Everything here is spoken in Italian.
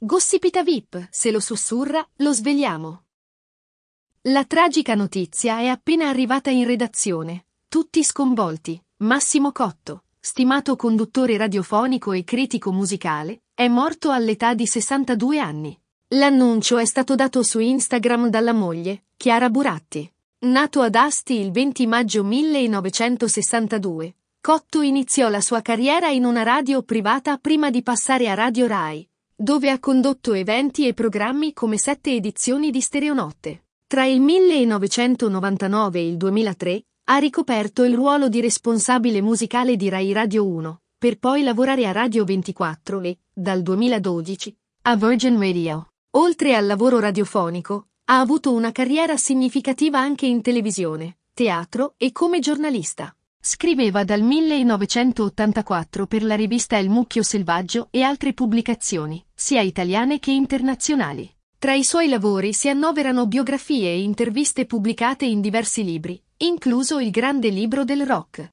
Gossipita VIP, se lo sussurra, lo svegliamo. La tragica notizia è appena arrivata in redazione. Tutti sconvolti. Massimo Cotto, stimato conduttore radiofonico e critico musicale, è morto all'età di 62 anni. L'annuncio è stato dato su Instagram dalla moglie, Chiara Buratti. Nato ad Asti il 20 maggio 1962, Cotto iniziò la sua carriera in una radio privata prima di passare a Radio Rai dove ha condotto eventi e programmi come sette edizioni di Stereonotte. Tra il 1999 e il 2003 ha ricoperto il ruolo di responsabile musicale di Rai Radio 1, per poi lavorare a Radio 24 e, dal 2012, a Virgin Radio. Oltre al lavoro radiofonico, ha avuto una carriera significativa anche in televisione, teatro e come giornalista. Scriveva dal 1984 per la rivista Il Mucchio Selvaggio e altre pubblicazioni, sia italiane che internazionali. Tra i suoi lavori si annoverano biografie e interviste pubblicate in diversi libri, incluso Il grande libro del rock.